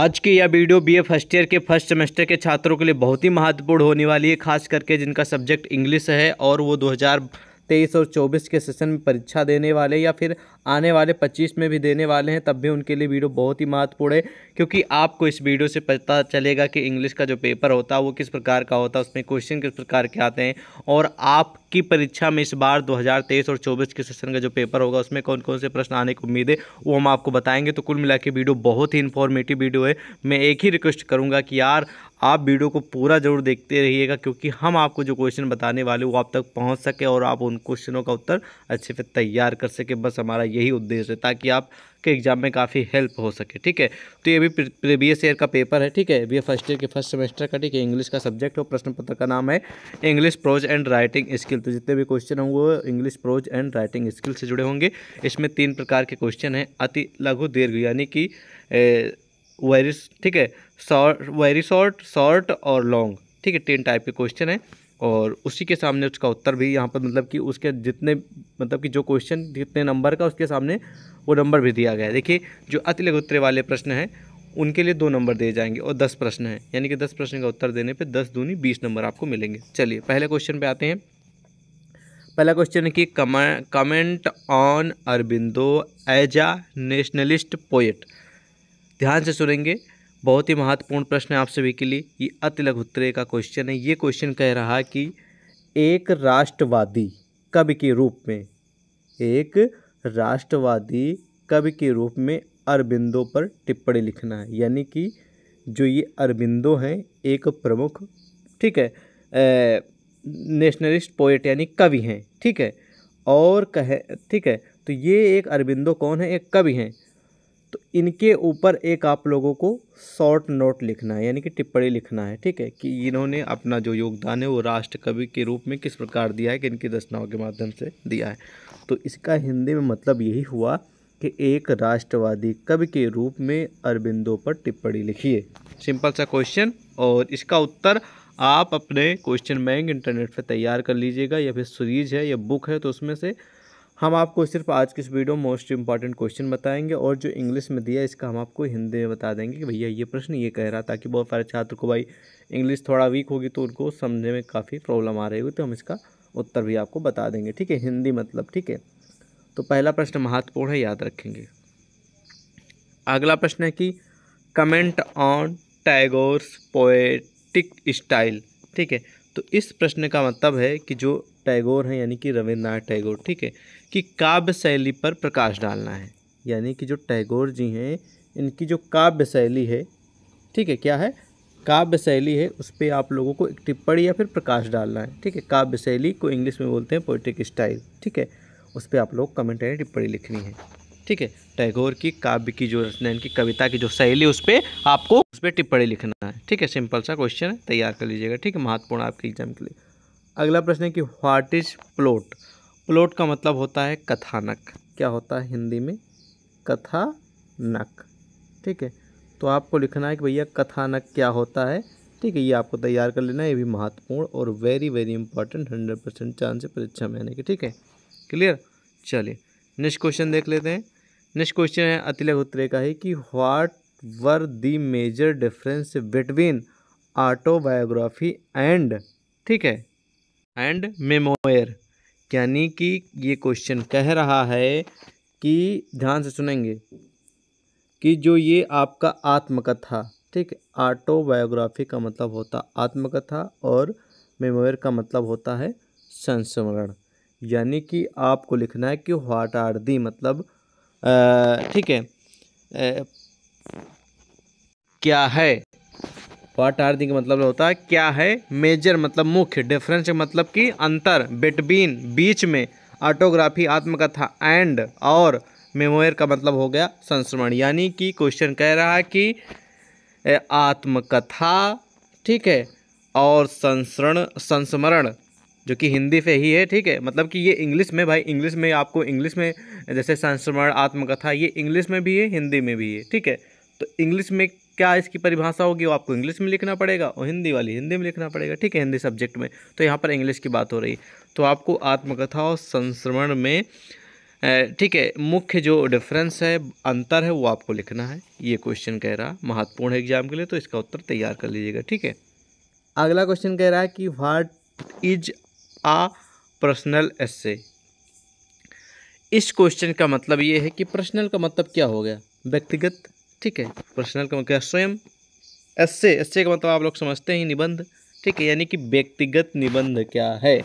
आज की यह वीडियो बीए फर्स्ट ईयर के फर्स्ट सेमेस्टर के छात्रों के लिए बहुत ही महत्वपूर्ण होने वाली है खास करके जिनका सब्जेक्ट इंग्लिश है और वो 2023 और 24 के सेशन में परीक्षा देने वाले या फिर आने वाले 25 में भी देने वाले हैं तब भी उनके लिए वीडियो बहुत ही महत्वपूर्ण है क्योंकि आपको इस वीडियो से पता चलेगा कि इंग्लिश का जो पेपर होता है वो किस प्रकार का होता है उसमें क्वेश्चन किस प्रकार के आते हैं और आपकी परीक्षा में इस बार 2023 और 24 के सेशन का जो पेपर होगा उसमें कौन कौन से प्रश्न आने की उम्मीद है वो हम आपको बताएंगे तो कुल मिला के वीडियो बहुत ही इन्फॉर्मेटिव वीडियो है मैं एक ही रिक्वेस्ट करूँगा कि यार आप वीडियो को पूरा जरूर देखते रहिएगा क्योंकि हम आपको जो क्वेश्चन बताने वाले वो आप तक पहुँच सके और आप उन क्वेश्चनों का उत्तर अच्छे से तैयार कर सके बस हमारा यही उद्देश्य है ताकि आप आपके एग्ज़ाम में काफ़ी हेल्प हो सके ठीक है तो ये भी प्रीवियस ईयर का पेपर है ठीक है बी फर्स्ट ईयर के फर्स्ट सेमेस्टर का ठीक है इंग्लिश का सब्जेक्ट हो प्रश्न पत्र का नाम है English prose and writing skill तो जितने भी क्वेश्चन होंगे वो English prose and writing skill से जुड़े होंगे इसमें तीन प्रकार के क्वेश्चन हैं अति लघु दीर्घ यानी कि वेरी ठीक है शॉर्ट वेरी शॉर्ट शॉर्ट और लॉन्ग ठीक है तीन टाइप के क्वेश्चन हैं और उसी के सामने उसका उत्तर भी यहाँ पर मतलब कि उसके जितने मतलब कि जो क्वेश्चन जितने नंबर का उसके सामने वो नंबर भी दिया गया है देखिए जो अति लघुत्तरे वाले प्रश्न हैं उनके लिए दो नंबर दिए जाएंगे और दस प्रश्न हैं यानी कि दस प्रश्न का उत्तर देने पर दस दूनी बीस नंबर आपको मिलेंगे चलिए पहले क्वेश्चन पर आते हैं पहला क्वेश्चन है कि comment on Aurobindo as a nationalist poet ध्यान से सुनेंगे बहुत ही महत्वपूर्ण प्रश्न है आप सभी के लिए ये अति लघुत्तरे का क्वेश्चन है ये क्वेश्चन कह रहा है कि एक राष्ट्रवादी कवि के रूप में एक राष्ट्रवादी कवि के रूप में अरबिंदो पर टिप्पणी लिखना है यानी कि जो ये अरबिंदो हैं एक प्रमुख ठीक है नेशनलिस्ट पोइट यानी कवि हैं ठीक है और कहे ठीक है तो ये एक अरबिंदो कौन है एक कवि हैं तो इनके ऊपर एक आप लोगों को शॉर्ट नोट लिखना है यानी कि टिप्पणी लिखना है ठीक है कि इन्होंने अपना जो योगदान है वो राष्ट्र कवि के रूप में किस प्रकार दिया है कि इनकी रचनाओं के माध्यम से दिया है तो इसका हिंदी में मतलब यही हुआ कि एक राष्ट्रवादी कवि के रूप में अरबिंदों पर टिप्पणी लिखिए सिंपल सा क्वेश्चन और इसका उत्तर आप अपने क्वेश्चन बैंक इंटरनेट पर तैयार कर लीजिएगा या फिर सीरीज है या बुक है तो उसमें से हम आपको सिर्फ आज की इस वीडियो में मोस्ट इंपॉर्टेंट क्वेश्चन बताएंगे और जो इंग्लिश में दिया इसका हम आपको हिंदी में बता देंगे कि भैया ये प्रश्न ये कह रहा ताकि बहुत सारे छात्र को भाई इंग्लिश थोड़ा वीक होगी तो उनको समझने में काफ़ी प्रॉब्लम आ रही होगी तो हम इसका उत्तर भी आपको बता देंगे ठीक है हिंदी मतलब ठीक है तो पहला प्रश्न महत्वपूर्ण है याद रखेंगे अगला प्रश्न है कि comment on Tagore's poetic style ठीक है तो इस प्रश्न का मतलब है कि जो टैगोर हैं यानी कि रविंद्रनाथ टैगोर ठीक है कि काव्य शैली पर प्रकाश डालना है यानी कि जो टैगोर जी हैं इनकी जो काव्य शैली है ठीक है क्या है काव्य शैली है उस पर आप लोगों को एक टिप्पणी या फिर प्रकाश डालना है ठीक है काव्य शैली को इंग्लिश में बोलते हैं पोइट्रिक स्टाइल ठीक है उस पर आप लोग कमेंट या टिप्पणी लिखनी है ठीक है टैगोर की काव्य की जो रचना इनकी कविता की जो शैली उस पर आपको उस पर टिप्पणी लिखना है ठीक है सिंपल सा क्वेश्चन है तैयार कर लीजिएगा ठीक है महत्वपूर्ण आपके एग्जाम के लिए अगला प्रश्न है कि व्हाट इज प्लॉट प्लॉट का मतलब होता है कथानक क्या होता है हिंदी में कथानक ठीक है तो आपको लिखना है कि भैया कथानक क्या होता है ठीक है ये आपको तैयार कर लेना है ये भी महत्वपूर्ण और very very important hundred percent chance है परीक्षा में आने के ठीक है क्लियर चलिए नेक्स्ट क्वेश्चन देख लेते हैं नेक्स्ट क्वेश्चन है अतिलक उत्तरे का है कि what were the major difference between autobiography and ठीक है एंड मेमोयर यानी कि ये क्वेश्चन कह रहा है कि ध्यान से सुनेंगे कि जो ये आपका आत्मकथा ठीक ऑटोबायोग्राफी का मतलब होता आत्मकथा और मेमोयर का मतलब होता है संस्मरण यानी कि आपको लिखना है कि व्हाट आर दी मतलब ठीक है आ, क्या है व्हाट आर दी का मतलब होता है क्या है मेजर मतलब मुख्य डिफरेंस मतलब कि अंतर बिटवीन बीच में ऑटोग्राफी आत्मकथा एंड और मेमोयर का मतलब हो गया संस्मरण यानी कि क्वेश्चन कह रहा है कि आत्मकथा ठीक है और संस्मरण संस्मरण जो कि हिंदी से ही है ठीक है मतलब कि ये इंग्लिश में भाई इंग्लिश में आपको इंग्लिश में जैसे संस्मरण आत्मकथा ये इंग्लिश में भी है हिंदी में भी है ठीक है तो इंग्लिश में क्या इसकी परिभाषा होगी वो आपको इंग्लिश में लिखना पड़ेगा और हिंदी वाली हिंदी में लिखना पड़ेगा ठीक है हिंदी सब्जेक्ट में तो यहाँ पर इंग्लिश की बात हो रही तो आपको आत्मकथा और संस्मरण में ठीक है मुख्य जो डिफरेंस है अंतर है वो आपको लिखना है ये क्वेश्चन कह रहा महत्वपूर्ण एग्जाम के लिए तो इसका उत्तर तैयार कर लीजिएगा ठीक है अगला क्वेश्चन कह रहा है कि वाट इज आ पर्सनल एस्से इस क्वेश्चन का मतलब ये है कि पर्सनल का मतलब क्या हो गया व्यक्तिगत ठीक है पर्सनल का क्या स्वयं एस से का मतलब आप लोग समझते हैं निबंध ठीक है यानी कि व्यक्तिगत निबंध क्या है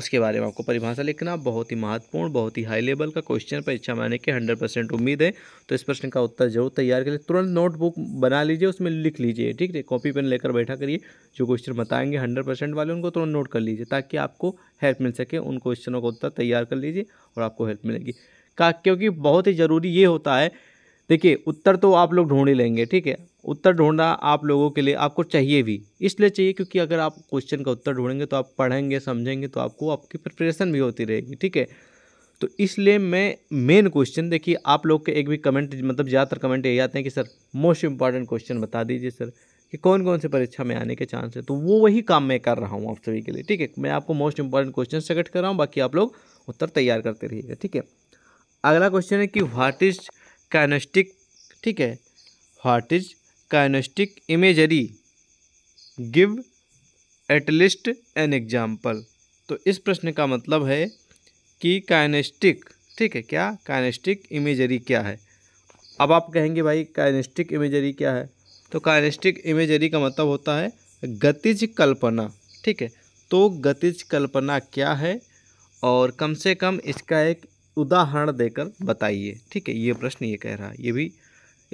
उसके बारे में आपको परिभाषा लिखना बहुत ही महत्वपूर्ण बहुत ही हाई लेवल का क्वेश्चन परीक्षा में आने के हंड्रेड परसेंट उम्मीद है तो इस प्रश्न का उत्तर जरूर तैयार करिए तुरंत नोटबुक बना लीजिए उसमें लिख लीजिए ठीक है कॉपी पेन लेकर बैठा करिए जो क्वेश्चन बताएंगे हंड्रेड परसेंट वाले उनको तुरंत नोट कर लीजिए ताकि आपको हेल्प मिल सके उन क्वेश्चनों का उत्तर तैयार कर लीजिए और आपको हेल्प मिलेगी का क्योंकि बहुत ही ज़रूरी ये होता है देखिए उत्तर तो आप लोग ढूंढ ही लेंगे ठीक है उत्तर ढूंढना आप लोगों के लिए आपको चाहिए भी इसलिए चाहिए क्योंकि अगर आप क्वेश्चन का उत्तर ढूंढेंगे तो आप पढ़ेंगे समझेंगे तो आपको आपकी प्रिपरेशन भी होती रहेगी ठीक है तो इसलिए मैं मेन क्वेश्चन देखिए आप लोग के एक भी कमेंट मतलब ज़्यादातर कमेंट यही आते हैं कि सर मोस्ट इंपॉर्टेंट क्वेश्चन बता दीजिए सर कि कौन कौन से परीक्षा में आने के चांस है तो वो वही काम मैं कर रहा हूँ आप सभी के लिए ठीक है मैं आपको मोस्ट इंपॉर्टेंट क्वेश्चन सेलेक्ट कर रहा हूँ बाकी आप लोग उत्तर तैयार करते रहिएगा ठीक है अगला क्वेश्चन है कि व्हाट इज़ काइनोस्टिक ठीक है what is kinaesthetic imagery give at least an example तो इस प्रश्न का मतलब है कि काइनेस्टिक ठीक है क्या काइनेस्टिक इमेजरी क्या है अब आप कहेंगे भाई काइनेस्टिक इमेजरी क्या है तो काइनेस्टिक इमेजरी का मतलब होता है गतिज कल्पना ठीक है तो गतिज कल्पना क्या है और कम से कम इसका एक उदाहरण देकर बताइए ठीक है ये प्रश्न ये कह रहा है ये भी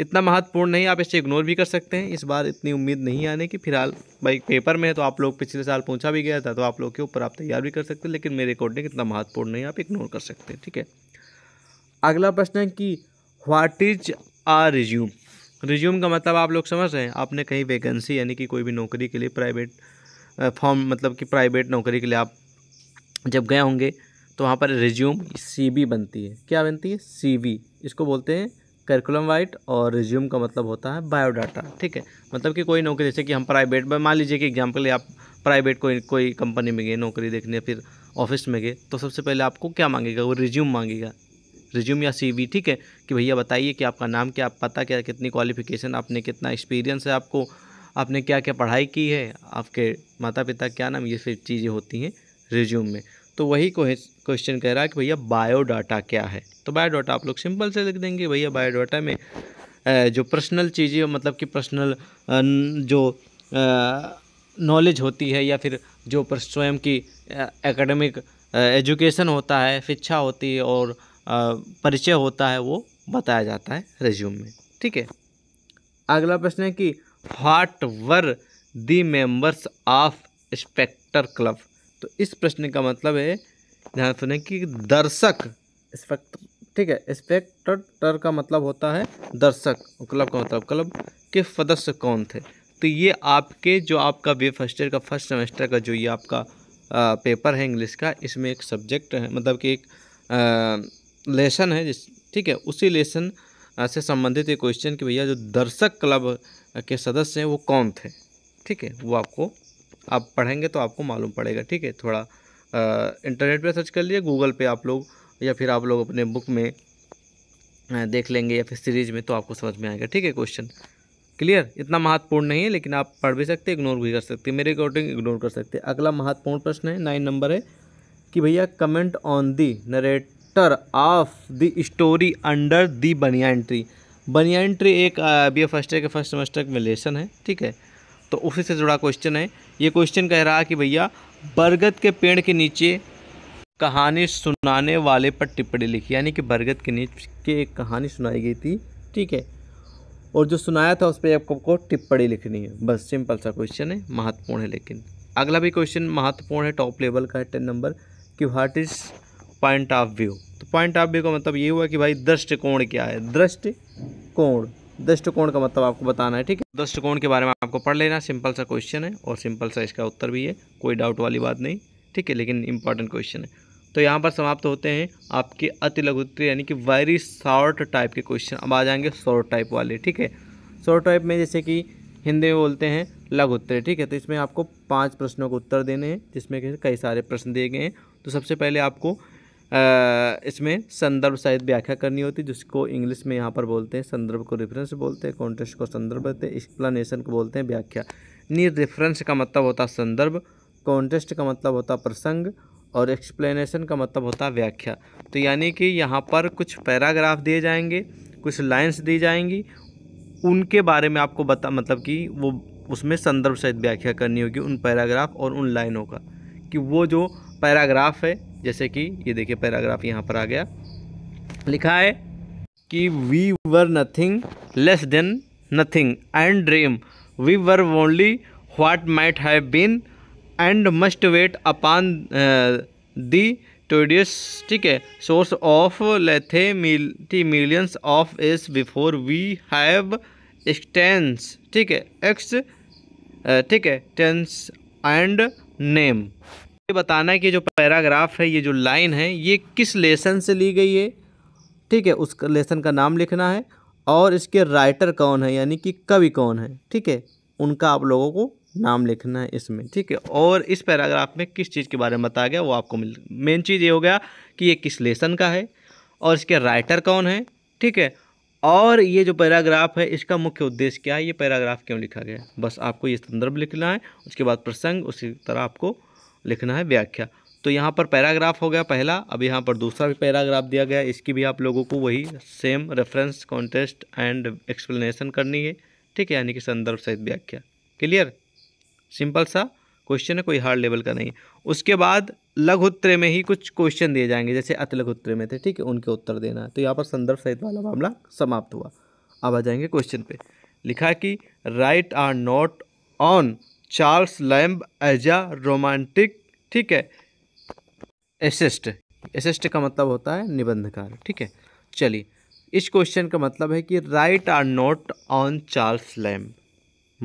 इतना महत्वपूर्ण नहीं आप इसे इग्नोर भी कर सकते हैं इस बार इतनी उम्मीद नहीं आने की फिलहाल भाई पेपर में है तो आप लोग पिछले साल पूछा भी गया था तो आप लोग के ऊपर आप तैयार भी कर सकते हैं लेकिन मेरे अकॉर्डिंग इतना महत्वपूर्ण नहीं आप इग्नोर कर सकते हैं ठीक है अगला प्रश्न है कि what is a resume resume का मतलब आप लोग समझ रहे हैं आपने कहीं वैकेंसी यानी कि कोई भी नौकरी के लिए प्राइवेट फॉर्म मतलब कि प्राइवेट नौकरी के लिए आप जब गए होंगे तो वहाँ पर रिज्यूम सी बनती है क्या बनती है सी इसको बोलते हैं करिकुलम वाइट और रिज्यूम का मतलब होता है बायोडाटा ठीक है मतलब कि कोई नौकरी जैसे कि हम प्राइवेट में मान लीजिए कि एग्जाम्पल आप प्राइवेट कोई कोई कंपनी में गए नौकरी देखने फिर ऑफिस में गए तो सबसे पहले आपको क्या मांगेगा वो रिज्यूम मांगेगा रिज्यूम या सी ठीक है कि भैया बताइए कि आपका नाम क्या आप पता क्या कितनी क्वालिफिकेशन आपने कितना एक्सपीरियंस है आपको आपने क्या क्या पढ़ाई की है आपके माता पिता क्या नाम ये सब चीज़ें होती हैं रिज्यूम में तो वही क्वेश्चन कह रहा है कि भैया बायोडाटा क्या है तो बायोडाटा आप लोग सिंपल से लिख देंगे भैया बायोडाटा में जो पर्सनल चीज़ें मतलब कि पर्सनल जो नॉलेज होती है या फिर जो स्वयं की एकेडमिक एजुकेशन होता है शिक्षा होती है और परिचय होता है वो बताया जाता है रेज्यूम में ठीक है अगला प्रश्न है कि what were the members of spectator club तो इस प्रश्न का मतलब है ध्यान सुने कि दर्शक स्पेक्ट ठीक है स्पेक्टर का मतलब होता है दर्शक क्लब का मतलब क्लब के सदस्य कौन थे तो ये आपके जो आपका बी फर्स्ट ईयर का फर्स्ट सेमेस्टर का जो ये आपका आ, पेपर है इंग्लिश का इसमें एक सब्जेक्ट है मतलब कि एक आ, लेसन है जिस ठीक है उसी लेसन से संबंधित एक क्वेश्चन कि भैया जो दर्शक क्लब के सदस्य हैं वो कौन थे ठीक है वो आपको आप पढ़ेंगे तो आपको मालूम पड़ेगा ठीक है थोड़ा इंटरनेट पे सर्च कर लिए गूगल पे आप लोग या फिर आप लोग अपने बुक में देख लेंगे या फिर सीरीज में तो आपको समझ में आएगा ठीक है क्वेश्चन क्लियर इतना महत्वपूर्ण नहीं है लेकिन आप पढ़ भी सकते इग्नोर भी कर सकते मेरे अकॉर्डिंग इग्नोर कर सकते अगला महत्वपूर्ण प्रश्न है नाइन नंबर है कि भैया comment on the narrator of the story under the banyan tree banyan tree एक बी ए फर्स्ट ईयर के फर्स्ट सेमेस्टर का लेसन है ठीक है तो उसी से जुड़ा क्वेश्चन है ये क्वेश्चन कह रहा है कि भैया बरगद के पेड़ के नीचे कहानी सुनाने वाले पर टिप्पणी लिखी यानी कि बरगद के नीचे एक कहानी सुनाई गई थी ठीक है और जो सुनाया था उस पर आपको टिप्पणी लिखनी है बस सिंपल सा क्वेश्चन है महत्वपूर्ण है लेकिन अगला भी क्वेश्चन महत्वपूर्ण है टॉप लेवल का है टेन नंबर कि what is point of view तो पॉइंट ऑफ व्यू का मतलब ये हुआ कि भाई दृष्टिकोण क्या है दृष्टिकोण दृष्टिकोण का मतलब आपको बताना है ठीक है दृष्टिकोण के बारे में आपको पढ़ लेना सिंपल सा क्वेश्चन है और सिंपल सा इसका उत्तर भी है कोई डाउट वाली बात नहीं ठीक है लेकिन इंपॉर्टेंट क्वेश्चन है तो यहाँ पर समाप्त होते हैं आपके अति लघुत्तरी यानी कि वेरी शॉर्ट टाइप के क्वेश्चन अब आ जाएंगे शॉर्ट टाइप वाले ठीक है शॉर्ट टाइप में जैसे कि हिंदी में बोलते हैं लघु उत्तर ठीक है तो इसमें आपको पांच प्रश्नों के उत्तर देने हैं जिसमें कई सारे प्रश्न दिए गए हैं तो सबसे पहले आपको इसमें संदर्भ सहित व्याख्या करनी होती है जिसको इंग्लिश में यहाँ पर बोलते हैं संदर्भ को रेफरेंस बोलते हैं कॉन्टेस्ट को संदर्भ बोलते हैं एक्सप्लानशन को बोलते हैं व्याख्या नी रेफरेंस का मतलब होता संदर्भ कॉन्टेस्ट का मतलब होता प्रसंग और एक्सप्लेनेशन का मतलब होता व्याख्या तो यानी कि यहाँ पर कुछ पैराग्राफ दिए जाएंगे कुछ लाइन्स दी जाएंगी उनके बारे में आपको बता मतलब कि वो उसमें संदर्भ सहित व्याख्या करनी होगी उन पैराग्राफ और उन लाइनों का कि वो जो पैराग्राफ है जैसे कि ये देखिए पैराग्राफ यहाँ पर आ गया लिखा है कि we were nothing less than nothing and dream we were only what might have been and must wait upon the tedious ठीक है shores of Lethe millions of is before we have existence ठीक है x uh, ठीक है tense and name ये बताना है कि जो पैराग्राफ है ये जो लाइन है ये किस लेसन से ली गई है ठीक है उस लेसन का नाम लिखना है और इसके राइटर कौन है यानी कि कवि कौन है ठीक है उनका आप लोगों को नाम लिखना है इसमें ठीक है और इस पैराग्राफ में किस चीज़ के बारे में बताया गया वो आपको मिल मेन चीज़ ये हो गया कि ये किस लेसन का है और इसके राइटर कौन है ठीक है और ये जो पैराग्राफ है इसका मुख्य उद्देश्य क्या है ये पैराग्राफ क्यों लिखा गया बस आपको ये संदर्भ लिखना है उसके बाद प्रसंग उसी तरह आपको लिखना है व्याख्या तो यहाँ पर पैराग्राफ हो गया पहला अब यहाँ पर दूसरा भी पैराग्राफ दिया गया इसकी भी आप लोगों को वही same reference context and explanation करनी है ठीक है यानी कि संदर्भ सहित व्याख्या क्लियर सिंपल सा क्वेश्चन है कोई हार्ड लेवल का नहीं उसके बाद लघुत्रे में ही कुछ क्वेश्चन दिए जाएंगे जैसे अतलघुत्तरे में थे ठीक है उनके उत्तर देना है तो यहाँ पर संदर्भ सहित वाला मामला समाप्त हुआ अब आ जाएंगे क्वेश्चन पे लिखा कि write a note on Charles Lamb as a romantic ठीक है एसिस्ट एसिस्ट का मतलब होता है निबंधकार ठीक है चलिए इस क्वेश्चन का मतलब है कि write a note on Charles Lamb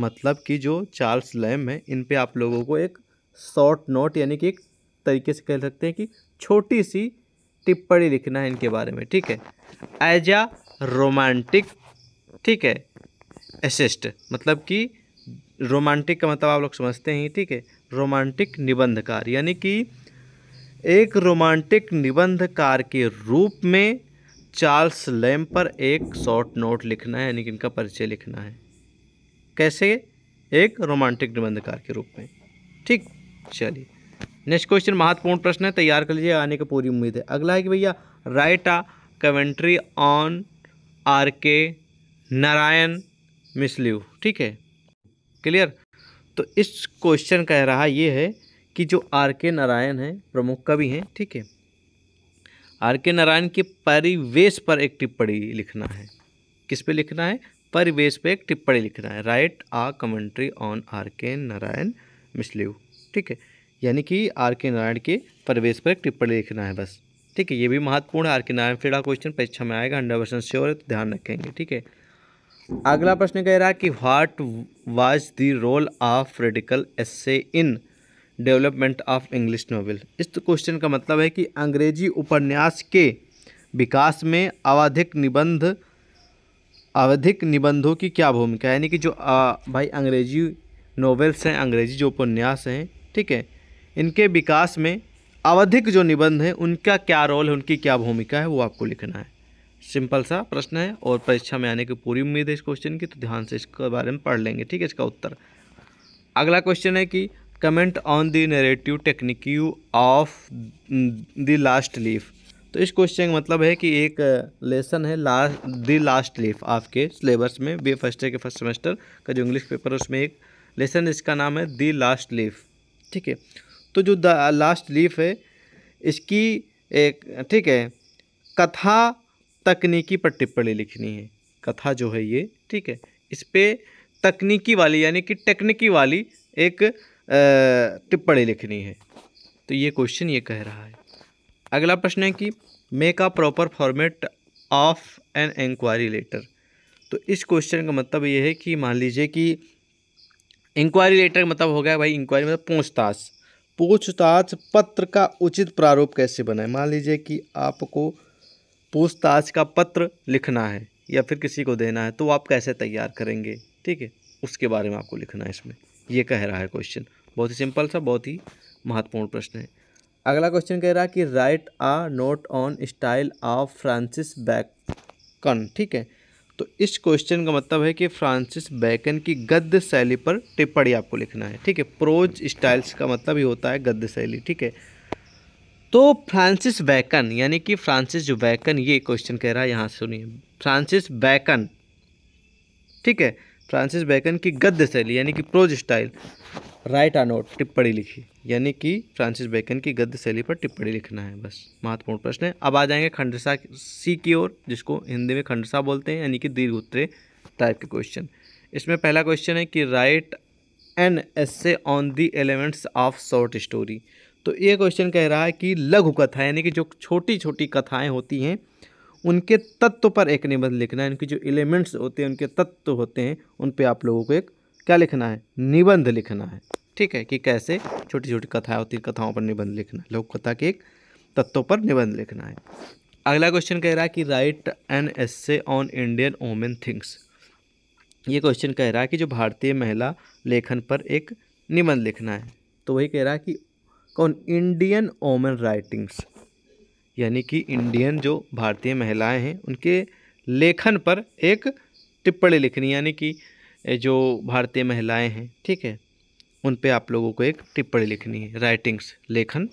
मतलब कि जो चार्ल्स लैम है इन पे आप लोगों को एक शॉर्ट नोट यानी कि एक तरीके से कह सकते हैं कि छोटी सी टिप्पणी लिखना है इनके बारे में ठीक है एज आ रोमांटिक ठीक है एसिस्ट मतलब कि रोमांटिक का मतलब आप लोग समझते हैं ठीक है रोमांटिक निबंधकार यानी कि एक रोमांटिक निबंधकार के रूप में चार्ल्स लैम पर एक शॉर्ट नोट लिखना है यानी कि इनका परिचय लिखना है कैसे एक रोमांटिक निबंधकार के रूप में ठीक चलिए नेक्स्ट क्वेश्चन महत्वपूर्ण प्रश्न है तैयार कर लीजिए आने की पूरी उम्मीद है अगला है कि भैया write a commentary on R K Narayan मिसल्यू ठीक है क्लियर तो इस क्वेश्चन कह रहा ये है कि जो आर के नारायण हैं प्रमुख कवि हैं ठीक है आर के नारायण के परिवेश पर एक टिप्पणी लिखना है किस पे लिखना है परिवेश पे एक टिप्पणी लिखना है write a commentary on R K Narayan मिसलिव ठीक है यानी कि आर के नारायण के परिवेश पर एक टिप्पणी लिखना है बस ठीक है ये भी महत्वपूर्ण आर के नारायण फिर क्वेश्चन परीक्षा में आएगा हंड्रेड परसेंट श्योर है तो ध्यान रखेंगे ठीक है अगला प्रश्न कह रहा है कि what was the role of periodical essay in development of English novel इस क्वेश्चन तो का मतलब है कि अंग्रेजी उपन्यास के विकास में अवधिक निबंध अवधिक निबंधों की क्या भूमिका यानी कि जो आ, भाई अंग्रेजी नॉवेल्स हैं अंग्रेजी जो उपन्यास हैं ठीक है इनके विकास में अवधिक जो निबंध हैं उनका क्या रोल है उनकी क्या भूमिका है वो आपको लिखना है सिंपल सा प्रश्न है और परीक्षा में आने की पूरी उम्मीद है इस क्वेश्चन की तो ध्यान से इसके बारे में पढ़ लेंगे ठीक है इसका उत्तर अगला क्वेश्चन है कि comment on the narrative technique of the last leaf तो इस क्वेश्चन का मतलब है कि एक लेसन है लास्ट दी लास्ट लीफ आपके सिलेबस में बी फर्स्ट ईयर के फर्स्ट सेमेस्टर का जो इंग्लिश पेपर है उसमें एक लेसन इसका नाम है दी लास्ट लीफ ठीक है तो जो द लास्ट लीफ है इसकी एक ठीक है कथा तकनीकी पर टिप्पणी लिखनी है कथा जो है ये ठीक है इस पर तकनीकी वाली यानी कि टेक्निकी वाली एक टिप्पणी लिखनी है तो ये क्वेश्चन ये कह रहा है अगला प्रश्न है कि make a proper format of an enquiry letter तो इस क्वेश्चन का मतलब ये है कि मान लीजिए कि इंक्वायरी लेटर मतलब हो गया भाई इंक्वायरी मतलब पूछताछ पूछताछ पत्र का उचित प्रारूप कैसे बनाए मान लीजिए कि आपको पूछताछ का पत्र लिखना है या फिर किसी को देना है तो आप कैसे तैयार करेंगे ठीक है उसके बारे में आपको लिखना है इसमें ये कह रहा है क्वेश्चन बहुत ही सिंपल सा बहुत ही महत्वपूर्ण प्रश्न है अगला क्वेश्चन कह रहा है कि write a note on style of Francis Bacon ठीक है तो इस क्वेश्चन का मतलब है कि फ्रांसिस बैकन की गद्य शैली पर टिप्पणी आपको लिखना है ठीक है प्रोज स्टाइल्स का मतलब ही होता है गद्य शैली ठीक है तो फ्रांसिस बैकन यानी कि फ्रांसिस जो बैकन ये क्वेश्चन कह रहा है यहाँ सुनिए फ्रांसिस बैकन ठीक है फ्रांसिस बैकन की गद्य शैली यानी कि prose style write a note टिप्पणी लिखी यानी कि फ्रांसिस बैकन की गद्य शैली पर टिप्पणी लिखना है बस महत्वपूर्ण प्रश्न है अब आ जाएंगे खंडसा सी की ओर जिसको हिंदी में खंडसा बोलते हैं यानी कि दीर्घ उत्तरे टाइप के क्वेश्चन इसमें पहला क्वेश्चन है कि write an essay on the elements of short story तो ये क्वेश्चन कह रहा है कि लघु कथा यानी कि जो छोटी छोटी कथाएं होती हैं उनके तत्व पर एक निबंध लिखना है उनके जो एलिमेंट्स होते हैं उनके तत्व होते हैं उन पर आप लोगों को एक क्या लिखना है निबंध लिखना है ठीक है कि कैसे छोटी छोटी कथाएँ होती कथाओं पर निबंध लिखना लोक कथा के एक तत्वों पर निबंध लिखना है अगला क्वेश्चन कह रहा है कि write an essay on Indian women things ये क्वेश्चन कह रहा है कि जो भारतीय महिला लेखन पर एक निबंध लिखना है तो वही कह रहा है कि कौन इंडियन ओमन राइटिंग्स यानी कि इंडियन जो भारतीय महिलाएं हैं उनके लेखन पर एक टिप्पणी लिखनी यानी कि जो भारतीय महिलाएं हैं ठीक है उन पे आप लोगों को एक टिप्पणी लिखनी है राइटिंग्स लेखन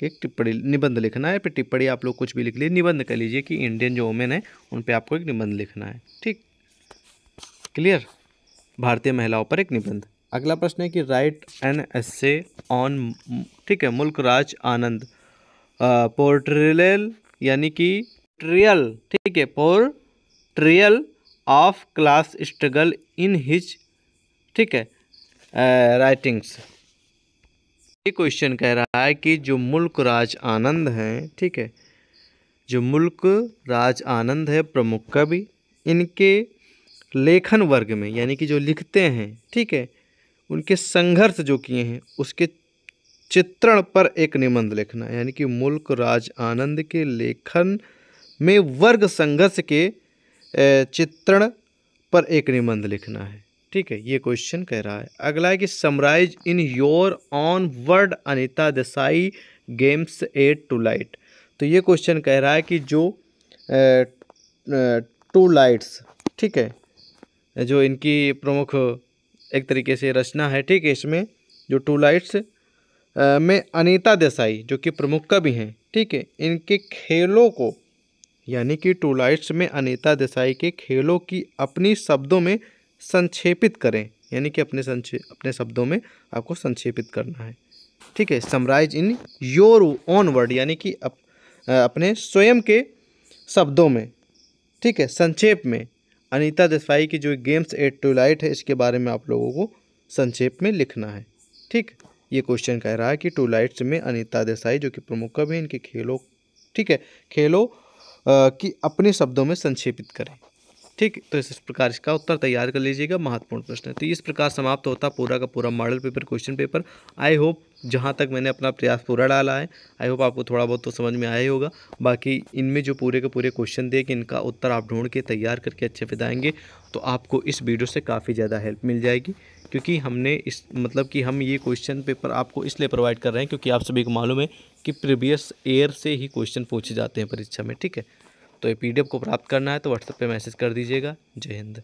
के एक टिप्पणी निबंध लिखना है फिर टिप्पणी आप लोग कुछ भी लिख लिए निबंध कर लीजिए कि इंडियन जो वोमेन है उन पर आपको एक निबंध लिखना है ठीक क्लियर भारतीय महिलाओं पर एक निबंध अगला प्रश्न है कि राइट एन एस्से ऑन ठीक है मुल्क राज आनंद पोर्ट्रियल यानी कि ट्रियल ठीक है portrayal of class struggle in his ठीक है राइटिंग्स ये क्वेश्चन कह रहा है कि जो मुल्क राज आनंद हैं ठीक है जो मुल्क राज आनंद है प्रमुख कवि इनके लेखन वर्ग में यानी कि जो लिखते हैं ठीक है उनके संघर्ष जो किए हैं उसके चित्रण पर एक निबंध लिखना यानी कि मुल्क राज आनंद के लेखन में वर्ग संघर्ष के चित्रण पर एक निबंध लिखना है ठीक है ये क्वेश्चन कह रहा है अगला है कि summarise in your own word Anita Desai games at twilight तो ये क्वेश्चन कह रहा है कि जो टू लाइट्स ठीक है जो इनकी प्रमुख एक तरीके से रचना है ठीक है इसमें जो टू लाइट्स में अनीता देसाई जो कि प्रमुख कवि हैं ठीक है इनके खेलों को यानी कि टू लाइट्स में अनीता देसाई के खेलों की अपनी शब्दों में संक्षेपित करें यानी कि अपने संक्षे अपने शब्दों में आपको संक्षेपित करना है ठीक है summarise in your own word यानी कि अप, अपने स्वयं के शब्दों में ठीक है संक्षेप में अनीता देसाई की जो गेम्स एट टू लाइट है इसके बारे में आप लोगों को संक्षेप में लिखना है ठीक ये क्वेश्चन कह रहा है कि टू लाइट्स में अनीता देसाई जो कि प्रमुख कवि इनके खेलों ठीक है खेलों की अपने शब्दों में संक्षेपित करें ठीक तो इस प्रकार इसका उत्तर तैयार कर लीजिएगा महत्वपूर्ण प्रश्न तो इस प्रकार समाप्त तो होता पूरा का पूरा model paper question paper I hope जहाँ तक मैंने अपना प्रयास पूरा डाला है आई होप आपको थोड़ा बहुत तो समझ में आया ही होगा बाकी इनमें जो पूरे के पूरे क्वेश्चन दिए कि इनका उत्तर आप ढूंढ के तैयार करके अच्छे फिदाएँगे तो आपको इस वीडियो से काफ़ी ज़्यादा हेल्प मिल जाएगी क्योंकि हमने इस मतलब कि हम ये क्वेश्चन पेपर आपको इसलिए प्रोवाइड कर रहे हैं क्योंकि आप सभी को मालूम है कि प्रीवियस ईयर से ही क्वेश्चन पूछे जाते हैं परीक्षा में ठीक है तो ये पी को प्राप्त करना है तो व्हाट्सएप पर मैसेज कर दीजिएगा जय हिंद